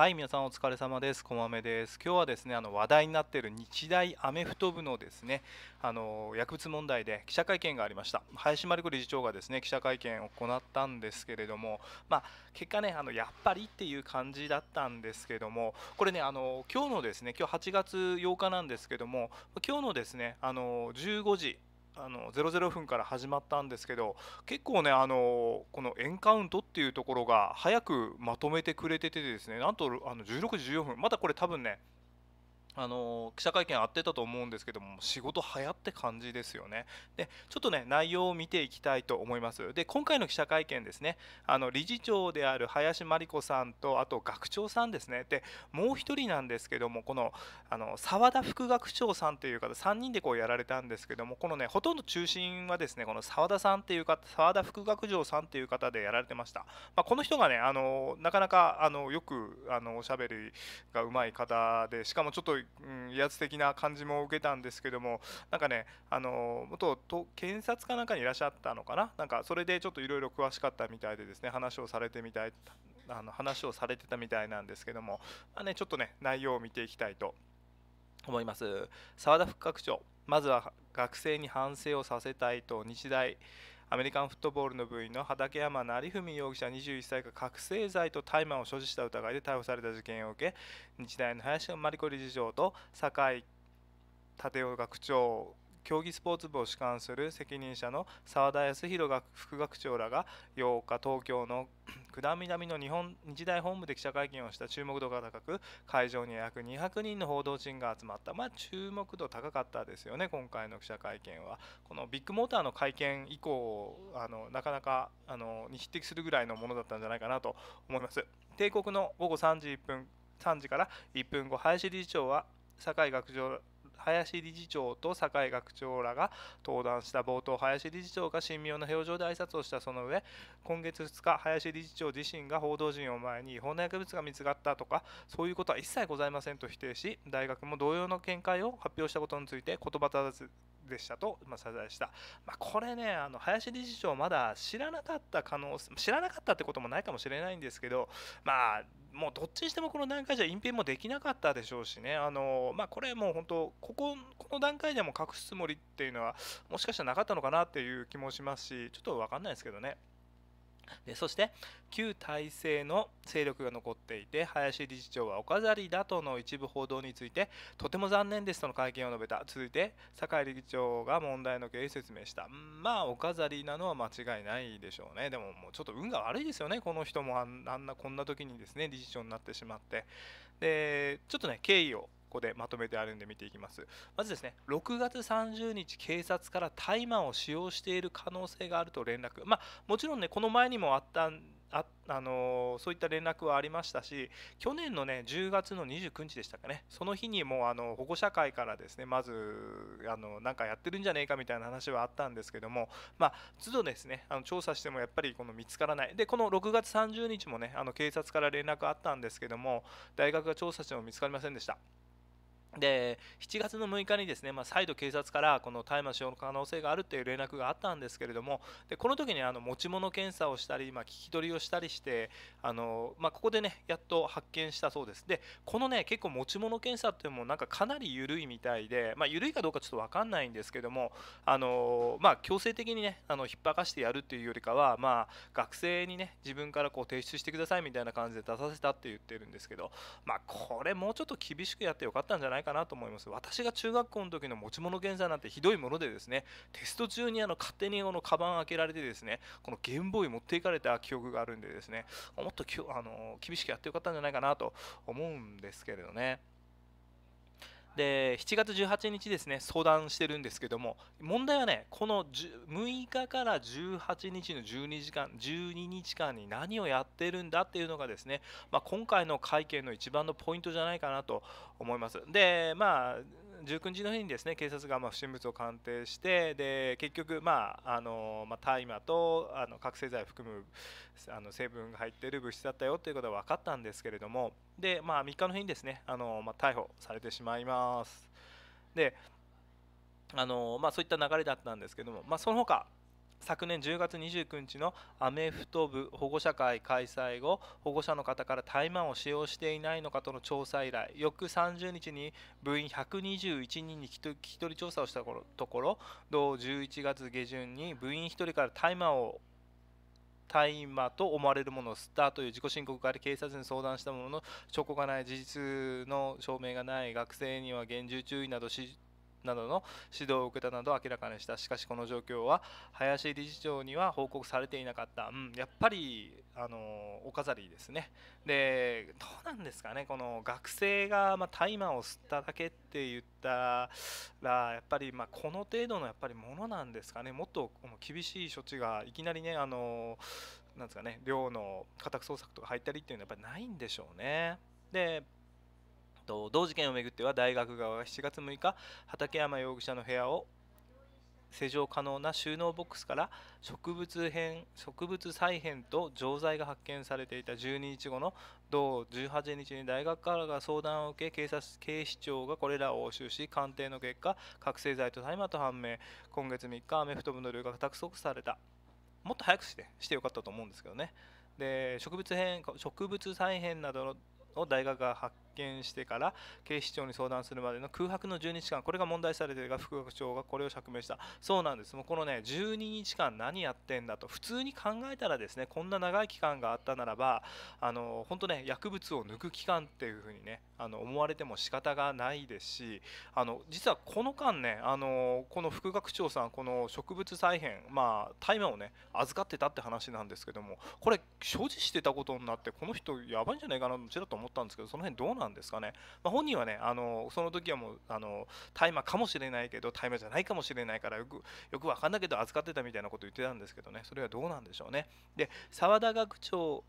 はい皆さんお疲れ様ですこまめです今日はですねあの話題になっている日大アメフト部のですねあの薬物問題で記者会見がありました林真理子理事長がですね記者会見を行ったんですけれどもまあ、結果ねあのやっぱりっていう感じだったんですけどもこれねあの今日のですね今日8月8日なんですけども今日のですねあの15時あの00分から始まったんですけど結構ねあのこのエンカウントっていうところが早くまとめてくれててですねなんとあの16時14分まだこれ多分ねあの記者会見あってたと思うんですけども仕事早って感じですよねでちょっとね内容を見ていきたいと思いますで今回の記者会見ですねあの理事長である林真理子さんとあと学長さんですねでもう一人なんですけどもこのあの沢田副学長さんという方3人でこうやられたんですけどもこのねほとんど中心はですねこの沢田さんっていう方沢田副学長さんっていう方でやられてました、まあ、この人がねあのなかなかあのよくあのおしゃべりがうまい方でしかもちょっとうん、威圧的な感じも受けたんですけどもなんかねあの元と検察かなんかにいらっしゃったのかななんかそれでちょっといろいろ詳しかったみたいでですね話をされてみたいあの話をされてたみたいなんですけども、まあね、ちょっとね内容を見ていきたいと思います澤田副学長まずは学生に反省をさせたいと日大アメリカンフットボールの部員の畠山成文容疑者21歳が覚醒剤と大麻を所持した疑いで逮捕された事件を受け日大の林真理子理事長と酒井立夫学長競技スポーツ部を主管する責任者の澤田康弘副学長らが8日東京の九段南の日本日大本部で記者会見をした注目度が高く会場には約200人の報道陣が集まったまあ注目度高かったですよね今回の記者会見はこのビッグモーターの会見以降あのなかなかあのに匹敵するぐらいのものだったんじゃないかなと思います帝国の午後3時1分3時から1分後林理事長は酒井学長林理事長と酒井学長らが登壇した冒頭林理事長が神妙な表情で挨拶をしたその上今月2日林理事長自身が報道陣を前に違法な薬物が見つかったとかそういうことは一切ございませんと否定し大学も同様の見解を発表したことについて言葉足らずでしたと、まあ、謝罪した、まあ、これねあの林理事長まだ知らなかった可能性知らなかったってこともないかもしれないんですけどまあもうどっちにしてもこの段階じゃ隠蔽もできなかったでしょうしね、あのまあ、これもう本当ここ、この段階でも隠すつもりっていうのは、もしかしたらなかったのかなっていう気もしますし、ちょっと分かんないですけどね。でそして旧体制の勢力が残っていて林理事長はお飾りだとの一部報道についてとても残念ですとの会見を述べた続いて酒井理事長が問題の経緯を説明したまあお飾りなのは間違いないでしょうねでももうちょっと運が悪いですよねこの人もあんなこんな時にですね理事長になってしまってでちょっとね経緯をここでまとめてあるんで見ていきますまずですね6月30日警察から大麻を使用している可能性があると連絡まあもちろんねこの前にもあったああのー、そういった連絡はありましたし去年のね10月の29日でしたかねその日にもうあの保護者会からですねまずあのなんかやってるんじゃねえかみたいな話はあったんですけどもまあ都度ですねあの調査してもやっぱりこの見つからないでこの6月30日もねあの警察から連絡あったんですけども大学が調査しても見つかりませんでした。で7月の6日にですね、まあ、再度警察からこの大麻使用の可能性があるという連絡があったんですけれどもでこの時にあの持ち物検査をしたり、まあ、聞き取りをしたりしてあの、まあ、ここでねやっと発見したそうですでこのね結構持ち物検査っていうのもなんかかなり緩いみたいで、まあ、緩いかどうかちょっと分かんないんですけどもあの、ま強制的にねあの引っ張かしてやるっていうよりかは、ま学生にね自分からこう提出してくださいみたいな感じで出させたって言ってるんですけど、まこれもうちょっと厳しくやってよかったんじゃないないかなと思います私が中学校の時の持ち物検査なんてひどいものでですねテスト中にあの勝手にこのカバン開けられてですねこのゲームボーイ持っていかれた記憶があるんでですねもっときあの厳しくやってよかったんじゃないかなと思うんですけれどね。で7月18日ですね相談してるんですけども問題はねこの6日から18日の12時間12日間に何をやってるんだっていうのがですね、まあ、今回の会見の一番のポイントじゃないかなと思いますでまあ19日の日にですね警察がま不審物を鑑定してで結局、まああのま大麻とあの覚醒剤を含むあの成分が入っている物質だったよということは分かったんですけれどもで、まあ、3日の日にですねあの、ま逮捕されてしまいます。であのまあ、そういった流れだったんですけども、まあ、その他昨年10月29日のアメフト部保護者会開催後保護者の方から大麻を使用していないのかとの調査以来翌30日に部員121人に聞き取り調査をしたところ同11月下旬に部員1人から大麻を大麻と思われるものを吸ったという自己申告があり警察に相談したものの証拠がない事実の証明がない学生には厳重注意など指示などの指導を受けたなど明らかにしたしかしこの状況は林理事長には報告されていなかった、うん、やっぱりあのお飾りですねでどうなんですかねこの学生がま大麻を吸っただけって言ったらやっぱりまこの程度のやっぱりものなんですかねもっと厳しい処置がいきなりねあのなんですかね寮の家宅捜索とか入ったりっていうのはやっぱりないんでしょうねでと同事件をめぐっては大学側が7月6日畠山容疑者の部屋を施錠可能な収納ボックスから植物片植物再編と錠剤が発見されていた12日後の同18日に大学からが相談を受け警察警視庁がこれらを押収し鑑定の結果覚醒剤と大麻と判明今月3日アメフト部の留学が託束されたもっと早くしてしてよかったと思うんですけどねで植物片植物再編などの大学が発見見してから警視庁に相談するまでの空白の12日間これが問題されているが副学長がこれを釈明したそうなんですもうこのね12日間何やってんだと普通に考えたらですねこんな長い期間があったならばあの本当ね薬物を抜く期間っていう風にねあの思われても仕方がないですしあの実はこの間ねあのこの副学長さんこの植物再編まあ大麻をね預かってたって話なんですけどもこれ所持してたことになってこの人やばいんじゃないかなどちらと思ったんですけどその辺どうなんなんですかね、まあ、本人はねあのその時はもうあの大麻かもしれないけど大麻じゃないかもしれないからよくよく分かんないけど扱ってたみたいなこと言ってたんですけどねそれはどうなんでしょうねで澤田学長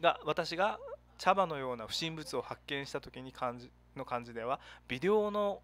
が私が茶葉のような不審物を発見した時に感じの感じでは微量の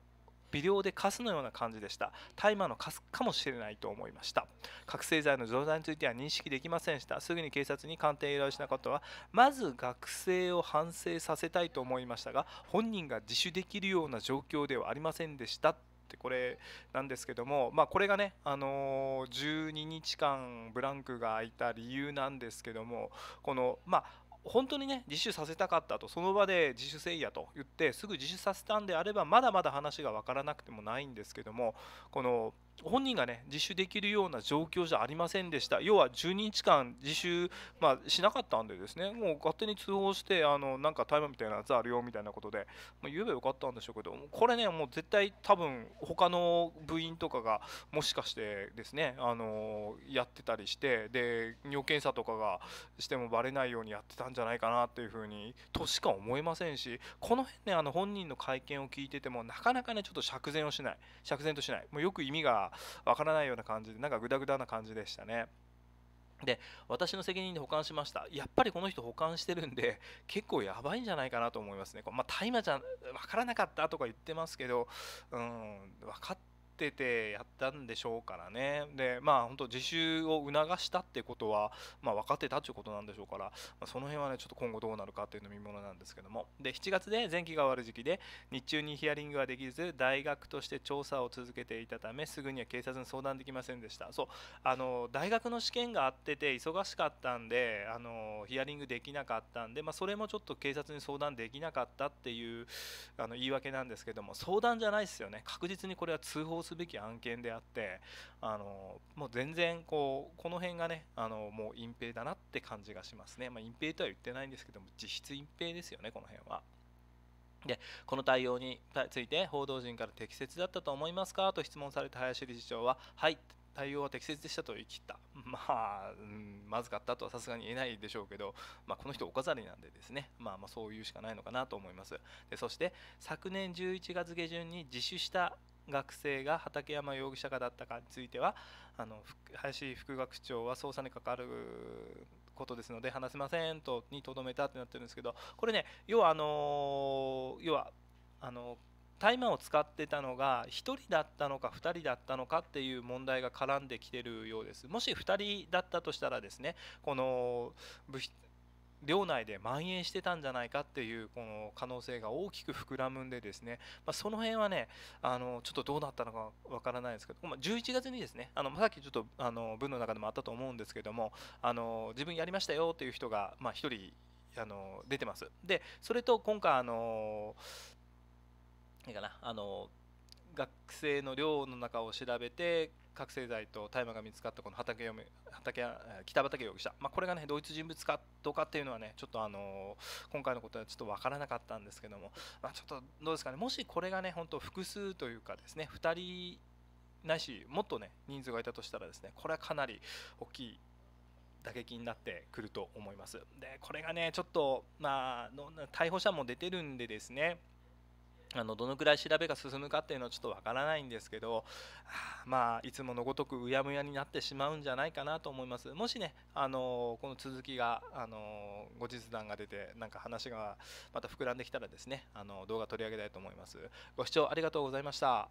微量でカスのような感じでした大麻のカスかもしれないと思いました覚醒剤の錠剤については認識できませんでしたすぐに警察に鑑定依頼しなかったはまず学生を反省させたいと思いましたが本人が自首できるような状況ではありませんでしたっこれなんですけども、まあ、これがね、あのー、12日間ブランクが空いた理由なんですけどもこの、まあ、本当にね自首させたかったとその場で自首せいやと言ってすぐ自首させたんであればまだまだ話が分からなくてもないんですけどもこの本人がね自首できるような状況じゃありませんでした、要は12日間自首、まあ、しなかったんで、ですねもう勝手に通報して、あのなんか大麻みたいなやつあるよみたいなことで、まあ、言えばよかったんでしょうけど、これね、もう絶対、多分他の部員とかがもしかしてですね、あのやってたりして、で尿検査とかがしてもばれないようにやってたんじゃないかなっていうふうにとしか思えませんし、この辺ね、あの本人の会見を聞いてても、なかなかね、ちょっと釈然をしない、釈然としない、もうよく意味がわからないような感じでなんかグダグダな感じでしたね。で私の責任で保管しましたやっぱりこの人保管してるんで結構やばいんじゃないかなと思いますね、まあ、大麻じゃ分からなかったとか言ってますけど、うん、分かっっててやったんでしょうからねでまあ本当自習を促したってことは、まあ、分かってたっていうことなんでしょうから、まあ、その辺はねちょっと今後どうなるかっていうの見ものなんですけどもで7月で前期が終わる時期で日中にヒアリングはできず大学として調査を続けていたためすぐには警察に相談できませんでしたそうあの大学の試験があってて忙しかったんであのヒアリングできなかったんで、まあ、それもちょっと警察に相談できなかったっていうあの言い訳なんですけども相談じゃないですよね確実にこれは通報すべき案件であってあのもう全然こうこの辺がねあのもう隠蔽だなって感じがしますね、まあ、隠蔽とは言ってないんですけども実質隠蔽ですよねこの辺は。でこの対応について報道陣から適切だったと思いますかと質問された林理事長ははい対応は適切でしたと言い切った、まあ、うん、まずかったとはさすがに言えないでしょうけど、まあ、この人、お飾りなんでですね、まあ、まあそういうしかないのかなと思います。でそして、昨年11月下旬に自首した学生が畠山容疑者かだったかについてはあの林副学長は捜査に関わることですので話せませんとにとどめたってなってるんですけどこれね要はあの要はあの大麻を使ってたのが1人だったのか2人だったのかっていう問題が絡んできてるようですもし2人だったとしたらですねこの領内で蔓延してたんじゃないかっていうこの可能性が大きく膨らむんでですね、まあ、その辺はねあのちょっとどうなったのかわからないですけど、まあ、11月にですねあのさっきちょっとあの文の中でもあったと思うんですけどもあの自分やりましたよという人が、まあ、1人あの出てます。でそれと今回あのいいかなあの学生の寮の中を調べて覚醒剤と大麻が見つかったこの畑嫁畑北畠容疑者、まあ、これがね同一人物かどうかっていうのはねちょっとあの今回のことはちょっと分からなかったんですけども、まあ、ちょっとどうですかねもしこれがね本当複数というかですね2人ないしもっとね人数がいたとしたらですねこれはかなり大きい打撃になってくると思いますでこれがねちょっとまあ逮捕者も出てるんでですねあのどのくらい調べが進むかっていうのはちょっとわからないんですけど、まあ、いつものごとくうやむやになってしまうんじゃないかなと思いますもしねあのこの続きがあの後日談が出てなんか話がまた膨らんできたらですねあの動画取り上げたいと思いますご視聴ありがとうございました